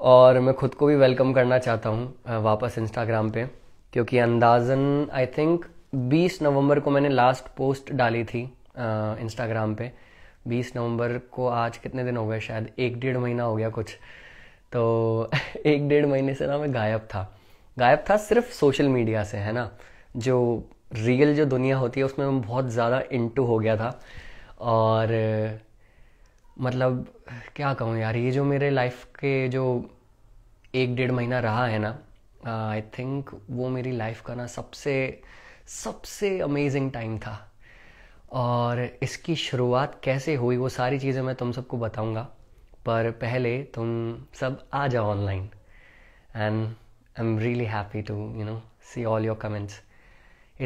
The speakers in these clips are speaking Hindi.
और मैं खुद को भी वेलकम करना चाहता हूँ वापस इंस्टाग्राम पे क्योंकि अंदाजन आई थिंक 20 नवंबर को मैंने लास्ट पोस्ट डाली थी इंस्टाग्राम पे 20 नवंबर को आज कितने दिन हो गए शायद एक डेढ़ महीना हो गया कुछ तो एक डेढ़ महीने से ना मैं गायब था गायब था सिर्फ सोशल मीडिया से है ना जो रियल जो दुनिया होती है उसमें मैं बहुत ज़्यादा इंटू हो गया था और मतलब क्या कहूँ यार ये जो मेरे लाइफ के जो एक डेढ़ महीना रहा है ना आई uh, थिंक वो मेरी लाइफ का ना सबसे सबसे अमेजिंग टाइम था और इसकी शुरुआत कैसे हुई वो सारी चीज़ें मैं तुम सबको बताऊंगा पर पहले तुम सब आ जाओ online and I am really happy to you know see all your comments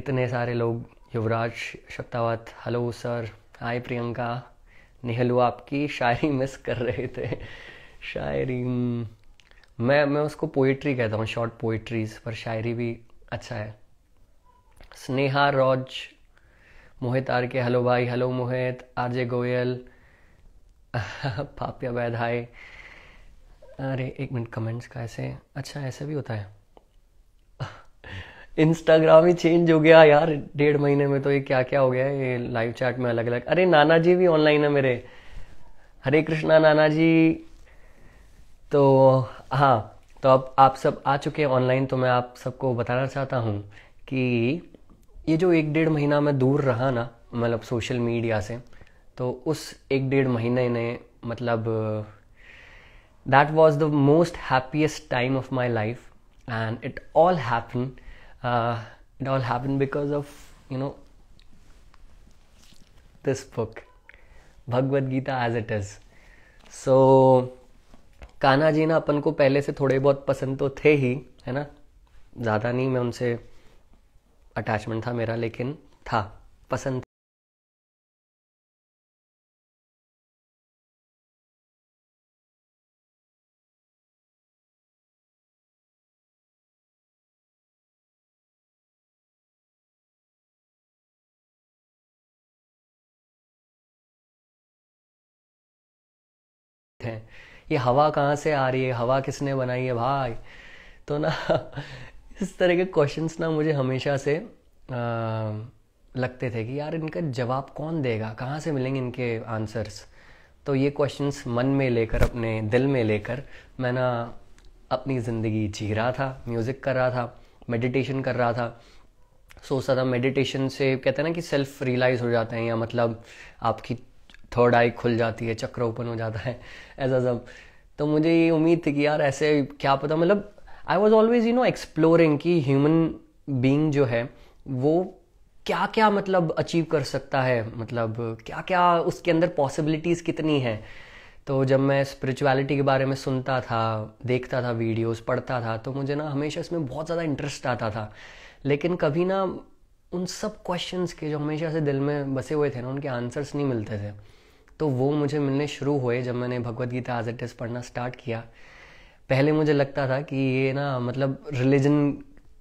इतने सारे लोग Yuvraj Shaktawat hello sir hi Priyanka निहलू आपकी शायरी मिस कर रहे थे शायरी हम्म, मैं मैं उसको पोइट्री कहता हूँ शॉर्ट पोइट्रीज पर शायरी भी अच्छा है स्नेहा रॉज मोहित आर के हेलो भाई hello Mohit R J Goyal Papiya Vaid hi अरे एक मिनट कमेंट्स का ऐसे अच्छा ऐसे भी होता है इंस्टाग्राम ही चेंज हो गया यार डेढ़ महीने में तो ये क्या क्या हो गया ये लाइव चैट में अलग अलग अरे नाना जी भी ऑनलाइन है मेरे हरे कृष्णा नाना जी तो हाँ तो अब आप सब आ चुके हैं ऑनलाइन तो मैं आप सबको बताना चाहता हूँ कि ये जो एक डेढ़ महीना मैं दूर रहा ना मतलब सोशल मीडिया से तो उस एक डेढ़ महीने ने मतलब that was the most happiest time of my life and it all happen uh, it all happened because of you know this book Bhagavad Gita as it is so Kanha ji ना अपन को पहले से थोड़े बहुत पसंद तो थे ही है ना ज़्यादा नहीं मैं उनसे अटैचमेंट था मेरा लेकिन था पसंद ये हवा कहाँ से आ रही है हवा किसने बनाई है भाई तो ना इस तरह के क्वेश्चंस ना मुझे हमेशा से आ, लगते थे कि यार इनका जवाब कौन देगा कहाँ से मिलेंगे इनके आंसर्स तो ये क्वेश्चंस मन में लेकर अपने दिल में लेकर मैं ना अपनी ज़िंदगी जी रहा था म्यूज़िक कर रहा था मेडिटेशन कर रहा था सोचता था मेडिटेशन से कहते हैं ना कि सेल्फ रियलाइज़ हो जाते हैं या मतलब आपकी थर्ड आई खुल जाती है चक्र ओपन हो जाता है ऐसा सब तो मुझे ये उम्मीद थी कि यार ऐसे क्या पता मतलब I was always you know exploring कि ह्यूमन बींग जो है वो क्या क्या मतलब अचीव कर सकता है मतलब क्या क्या उसके अंदर पॉसिबिलिटीज़ कितनी है तो जब मैं स्पिरिचुअलिटी के बारे में सुनता था देखता था वीडियोस पढ़ता था तो मुझे ना हमेशा इसमें बहुत ज़्यादा इंटरेस्ट आता था लेकिन कभी ना उन सब क्वेश्चंस के जो हमेशा से दिल में बसे हुए थे ना उनके आंसर्स नहीं मिलते थे तो वो मुझे मिलने शुरू हुए जब मैंने Bhagavad Gita as it is पढ़ना स्टार्ट किया पहले मुझे लगता था कि ये ना मतलब रिलीजन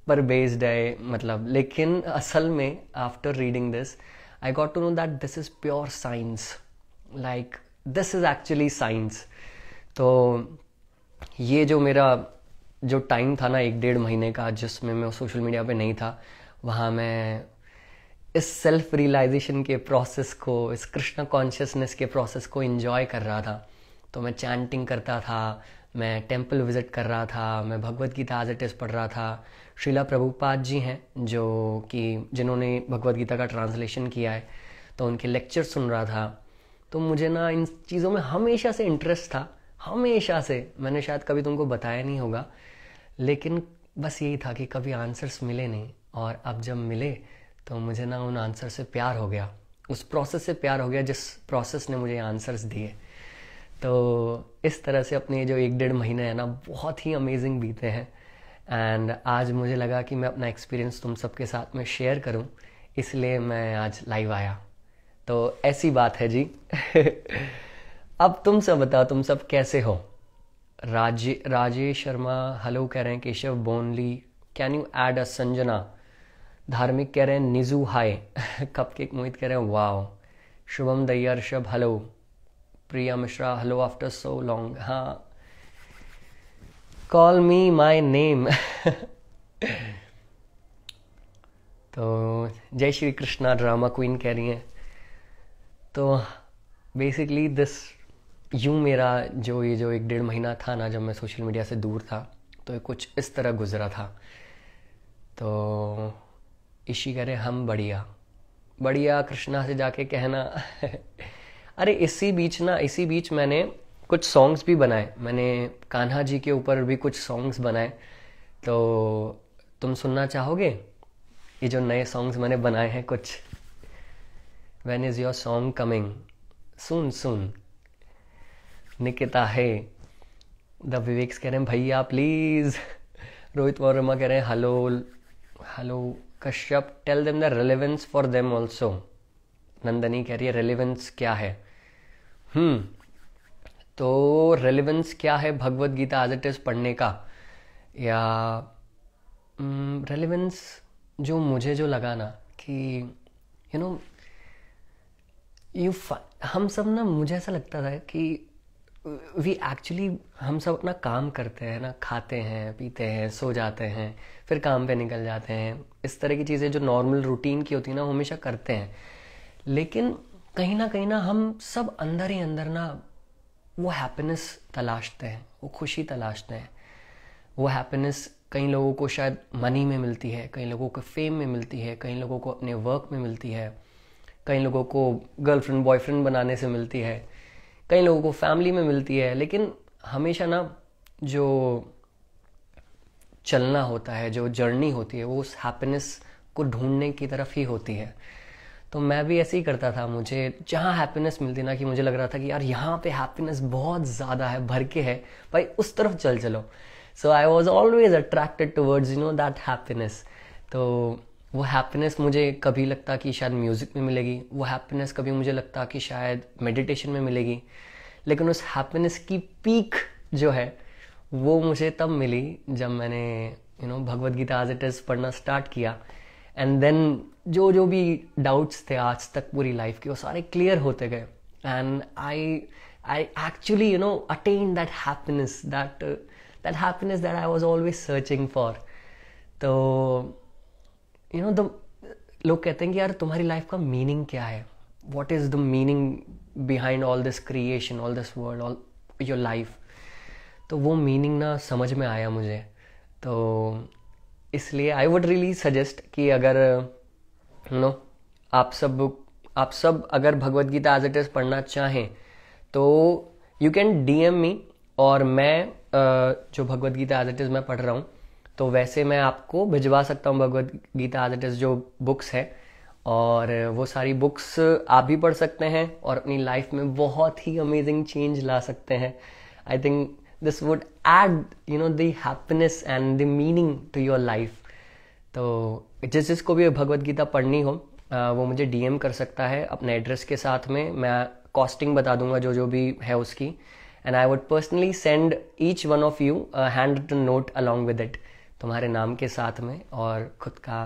पर बेस्ड है मतलब लेकिन असल में after reading this I got to know that this is pure science like this is actually science तो ये जो मेरा जो टाइम था ना एक डेढ़ महीने का जिसमें मैं सोशल मीडिया पे नहीं था वहाँ मैं इस सेल्फ रियलाइजेशन के प्रोसेस को इस कृष्ण कॉन्शियसनेस के प्रोसेस को इन्जॉय कर रहा था तो मैं चैंटिंग करता था मैं टेम्पल विज़िट कर रहा था मैं Bhagavad Gita as it is पढ़ रहा था शीला प्रभुपाद जी हैं जो कि जिन्होंने भगवत गीता का ट्रांसलेशन किया है तो उनके लेक्चर सुन रहा था तो मुझे ना इन चीज़ों में हमेशा से इंटरेस्ट था हमेशा से मैंने शायद कभी तुमको बताया नहीं होगा लेकिन बस यही था कि कभी आंसर्स मिले नहीं और अब जब मिले तो मुझे ना उन आंसर से प्यार हो गया उस प्रोसेस से प्यार हो गया जिस प्रोसेस ने मुझे आंसर्स दिए तो इस तरह से अपने जो एक डेढ़ महीने हैं ना बहुत ही अमेजिंग बीते हैं एंड आज मुझे लगा कि मैं अपना एक्सपीरियंस तुम सबके साथ में शेयर करूं इसलिए मैं आज लाइव आया तो ऐसी बात है जी अब तुम सब बताओ तुम सब कैसे हो राजे राजेश शर्मा हेलो कह रहे हैं केशव बोनली can you add a Sanjana Dharmik कह रहे हैं निजू हाय कप केक मोहित कह रहे हैं वाओ शुभम दैयर शब hello Priya Mishra hello after so long हाँ कॉल मी माई नेम तो जय श्री कृष्णा ड्रामा क्वीन कह रही हैं तो बेसिकली दिस यूं मेरा जो ये जो एक डेढ़ महीना था ना जब मैं सोशल मीडिया से दूर था तो कुछ इस तरह गुज़रा था तो ईशी कह रहे हम बढ़िया बढ़िया कृष्णा से जाके कहना अरे इसी बीच ना इसी बीच मैंने कुछ सॉन्ग्स भी बनाए मैंने कान्हा जी के ऊपर भी कुछ सॉन्ग्स बनाए तो तुम सुनना चाहोगे ये जो नए सॉन्ग्स मैंने बनाए हैं कुछ when is your song coming सुन सुन निकिता है द विवेक्स कह रहे हैं भैया प्लीज़ रोहित वर्मा कह रहे हैं hello hello Kashyap tell them the relevance for them also Nandini कह रही है रेलिवेंस क्या है हम्म तो रेलिवेंस क्या है Bhagavad Gita as it is पढ़ने का या रेलिवेंस हम्म, जो मुझे जो लगा ना कि यू नो यू हम सब ना मुझे ऐसा लगता था कि वी एक्चुअली हम सब अपना काम करते हैं ना खाते हैं पीते हैं सो जाते हैं फिर काम पे निकल जाते हैं इस तरह की चीज़ें जो नॉर्मल रूटीन की होती है ना वो हमेशा करते हैं लेकिन कहीं ना कहीं ना हम सब अंदर ही अंदर ना वो हैप्पीनेस तलाशते हैं वो खुशी तलाशते हैं वो हैप्पीनेस कई लोगों को शायद मनी में मिलती है कई लोगों को फेम में मिलती है कई लोगों को अपने वर्क में मिलती है कई लोगों को गर्लफ्रेंड बॉयफ्रेंड बनाने से मिलती है कई लोगों को फैमिली में मिलती है लेकिन हमेशा ना जो चलना होता है जो जर्नी होती है वो उस हैप्पीनेस को ढूंढने की तरफ ही होती है तो मैं भी ऐसे ही करता था मुझे जहाँ हैप्पीनेस मिलती ना कि मुझे लग रहा था कि यार यहाँ पे हैप्पीनेस बहुत ज़्यादा है भर के है भाई उस तरफ चल चलो so I was always attracted towards you know that happiness तो वो हैप्पीनेस मुझे कभी लगता कि शायद म्यूज़िक में मिलेगी वो हैप्पीनेस कभी मुझे लगता कि शायद मेडिटेशन में मिलेगी लेकिन उस हैप्पीनेस की पीक जो है वो मुझे तब मिली जब मैंने you know Bhagavad Gita as it is पढ़ना स्टार्ट किया एंड देन जो जो भी डाउट्स थे आज तक पूरी लाइफ के वो सारे क्लियर होते गए and I I actually you know attain that happiness that that happiness that I was always searching for तो यू नो द लोग कहते हैं कि यार तुम्हारी लाइफ का मीनिंग क्या है what is the meaning behind all this creation all this world all your life तो वो मीनिंग ना समझ में आया मुझे तो इसलिए आई वुड रियली सजेस्ट कि अगर यू नो आप सब आप सब अगर Bhagavad Gita as it is पढ़ना चाहें तो you can D M me और मैं uh, जो Bhagavad Gita as it is मैं पढ़ रहा हूँ तो वैसे मैं आपको भिजवा सकता हूँ Bhagavad Gita as it is जो बुक्स है और वो सारी बुक्स आप भी पढ़ सकते हैं और अपनी लाइफ में बहुत ही अमेजिंग चेंज ला सकते हैं I think this would add you know the happiness and the meaning to your life तो जिस जिसको भी भगवत गीता पढ़नी हो वो मुझे डीएम कर सकता है अपने एड्रेस के साथ में मैं कॉस्टिंग बता दूंगा जो जो भी है उसकी and I would personally send each one of you handwritten note along with it तुम्हारे नाम के साथ में और खुद का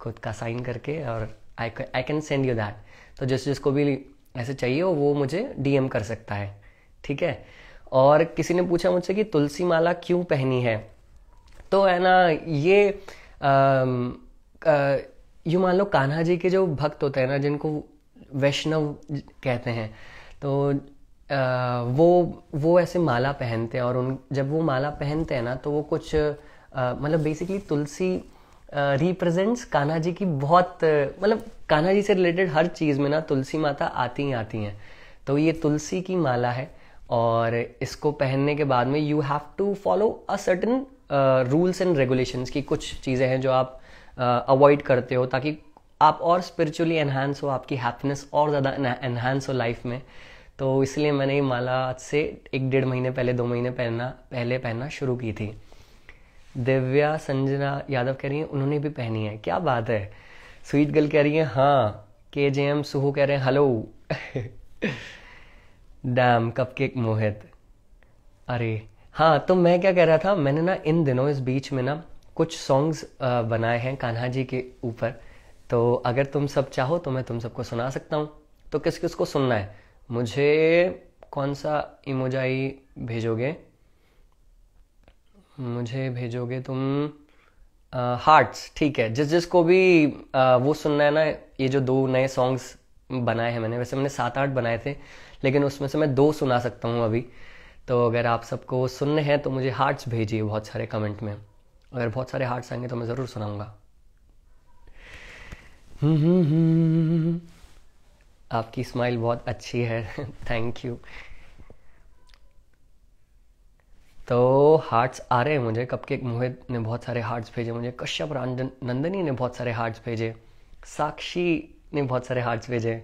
खुद का साइन करके और I I can send you that तो जिस जिसको भी ऐसे चाहिए वो मुझे डीएम कर सकता है ठीक है और किसी ने पूछा मुझसे कि तुलसी माला क्यों पहनी है तो है ना ये यू मान लो कान्हा जी के जो भक्त होते हैं ना जिनको वैष्णव कहते हैं तो आ, वो वो ऐसे माला पहनते हैं और उन जब वो माला पहनते हैं ना तो वो कुछ मतलब बेसिकली तुलसी रिप्रेजेंट्स कान्हा जी की बहुत मतलब कान्हा जी से रिलेटेड हर चीज़ में ना तुलसी माता आती ही आती हैं तो ये तुलसी की माला है और इसको पहनने के बाद में you have to follow a certain rules and regulations की कुछ चीज़ें हैं जो आप अवॉइड uh, करते हो ताकि आप और स्पिरिचुअली एनहांस हो आपकी हैप्पीनेस और ज़्यादा एनहांस हो लाइफ में तो इसलिए मैंने ये माला से एक डेढ़ महीने पहले दो महीने पहनना पहले पहनना शुरू की थी दिव्या संजना यादव कह रही हैं उन्होंने भी पहनी है क्या बात है स्वीट गर्ल कह रही है हाँ के जे एम सुहू कह रहे हैं हेलो डैम कपकेक मोहित अरे हाँ तो मैं क्या कह रहा था मैंने ना इन दिनों इस बीच में ना कुछ सॉन्ग्स बनाए हैं कान्हा जी के ऊपर तो अगर तुम सब चाहो तो मैं तुम सबको सुना सकता हूँ तो किस किस को सुनना है मुझे कौन सा इमोजाई भेजोगे मुझे भेजोगे तुम हार्ट्स ठीक है जिस जिस को भी आ, वो सुनना है ना ये जो दो नए सॉन्ग्स बनाए हैं मैंने वैसे मैंने सात आठ बनाए थे लेकिन उसमें से मैं दो सुना सकता हूँ अभी तो अगर आप सबको सुनने हैं तो मुझे हार्ट्स भेजिए बहुत सारे कमेंट में अगर बहुत सारे हार्ट्स आएंगे तो मैं ज़रूर सुनाऊंगा आपकी स्माइल बहुत अच्छी है थैंक यू तो हार्ट्स आ रहे हैं मुझे के मोहित ने बहुत सारे हार्ट्स भेजे मुझे कश्यप नंदनी ने बहुत सारे हार्ट्स भेजे साक्षी ने बहुत सारे हार्ट्स भेजे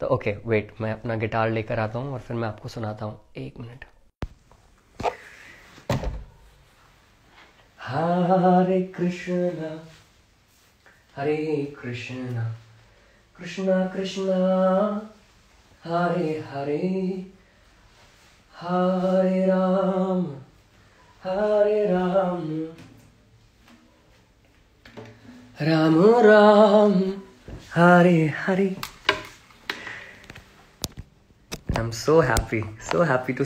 तो ओके वेट मैं अपना गिटार लेकर आता हूँ और फिर मैं आपको सुनाता हूँ एक minute Hare Krishna Hare Krishna Krishna Krishna Hare Hare Hare Ram Ram Ram Hare Hare I am so happy so happy to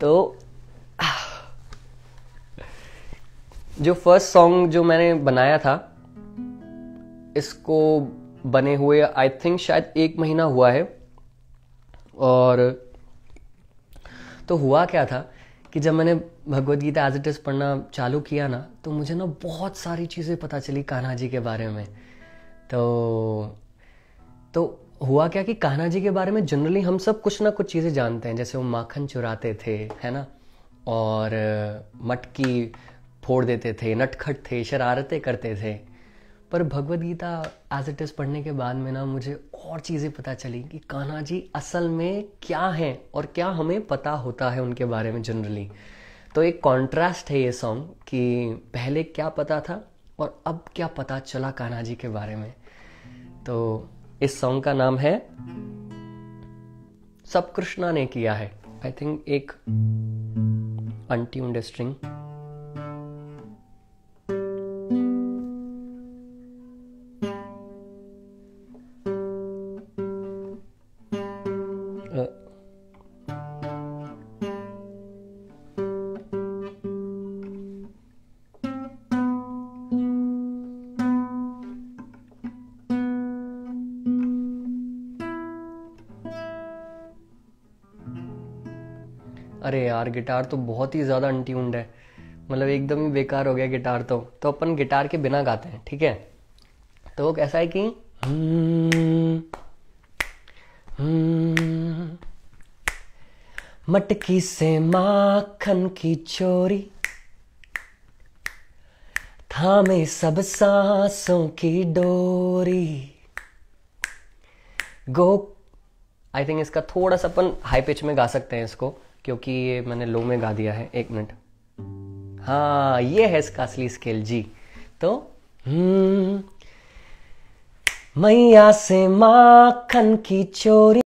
तो जो फर्स्ट सॉन्ग जो मैंने बनाया था इसको बने हुए आई थिंक शायद एक महीना हुआ है और तो हुआ क्या था कि जब मैंने Bhagavad Gita as it is पढ़ना चालू किया ना तो मुझे ना बहुत सारी चीज़ें पता चली कान्हा जी के बारे में तो तो हुआ क्या कि कान्हा जी के बारे में जनरली हम सब कुछ ना कुछ चीज़ें जानते हैं जैसे वो माखन चुराते थे है ना और मटकी फोड़ देते थे नटखट थे शरारतें करते थे पर Bhagavad Gita as it is पढ़ने के बाद में ना मुझे और चीज़ें पता चली कि कान्हा जी असल में क्या हैं और क्या हमें पता होता है उनके बारे में जनरली तो एक कॉन्ट्रास्ट है ये सॉन्ग कि पहले क्या पता था और अब क्या पता चला कान्हा जी के बारे में तो इस सॉन्ग का नाम है सब कृष्णा ने किया है आई थिंक एक अनट्यून्ड स्ट्रिंग अरे यार गिटार तो बहुत ही ज़्यादा अनट्यून्ड है मतलब एकदम ही बेकार हो गया गिटार तो तो अपन गिटार के बिना गाते हैं ठीक है तो कैसा है कि मटकी से माखन की चोरी थामे सब सांसों की डोरी गो आई थिंक इसका थोड़ा सा अपन हाई पिच में गा सकते हैं इसको क्योंकि ये मैंने लो में गा दिया है एक मिनट हाँ ये है इसका असली स्केल जी तो हम्म, मैया से माखन की चोरी